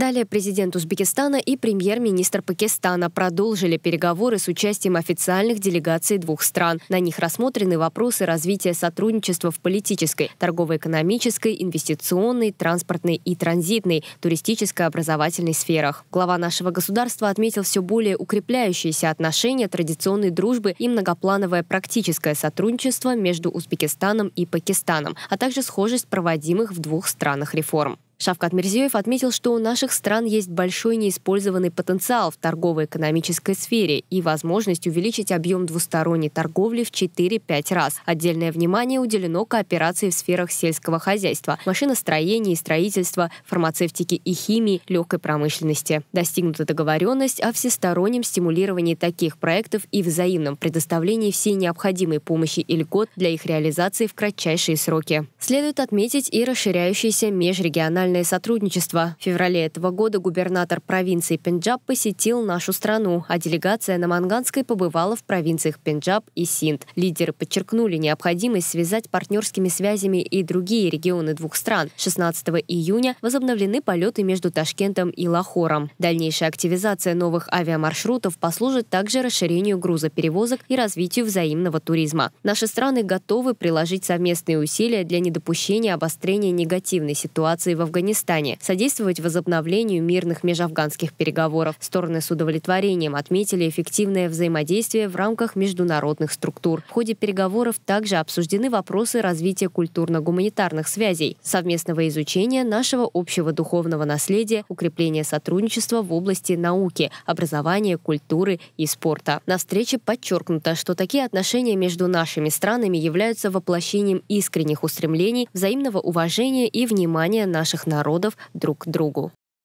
Далее президент Узбекистана и премьер-министр Пакистана продолжили переговоры с участием официальных делегаций двух стран. На них рассмотрены вопросы развития сотрудничества в политической, торгово-экономической, инвестиционной, транспортной и транзитной, туристической, образовательной сферах. Глава нашего государства отметил все более укрепляющиеся отношения традиционной дружбы и многоплановое практическое сотрудничество между Узбекистаном и Пакистаном, а также схожесть проводимых в двух странах реформ. Шавкат Мирзиев отметил, что у наших стран есть большой неиспользованный потенциал в торгово-экономической сфере и возможность увеличить объем двусторонней торговли в 4-5 раз. Отдельное внимание уделено кооперации в сферах сельского хозяйства, машиностроения и строительства, фармацевтики и химии, легкой промышленности. Достигнута договоренность о всестороннем стимулировании таких проектов и взаимном предоставлении всей необходимой помощи и льгот для их реализации в кратчайшие сроки. Следует отметить и расширяющийся межрегиональный региональное сотрудничество. В феврале этого года губернатор провинции Пенджаб посетил нашу страну, а делегация на Манганской побывала в провинциях Пенджаб и Синд. Лидеры подчеркнули необходимость связать партнерскими связями и другие регионы двух стран. 16 июня возобновлены полеты между Ташкентом и Лахором. Дальнейшая активизация новых авиамаршрутов послужит также расширению грузоперевозок и развитию взаимного туризма. Наши страны готовы приложить совместные усилия для недопущения обострения негативной ситуации в Афганистане Афганистане, содействовать возобновлению мирных межафганских переговоров. Стороны с удовлетворением отметили эффективное взаимодействие в рамках международных структур. В ходе переговоров также обсуждены вопросы развития культурно-гуманитарных связей, совместного изучения нашего общего духовного наследия, укрепления сотрудничества в области науки, образования, культуры и спорта. На встрече подчеркнуто, что такие отношения между нашими странами являются воплощением искренних устремлений, взаимного уважения и внимания наших народов друг к другу.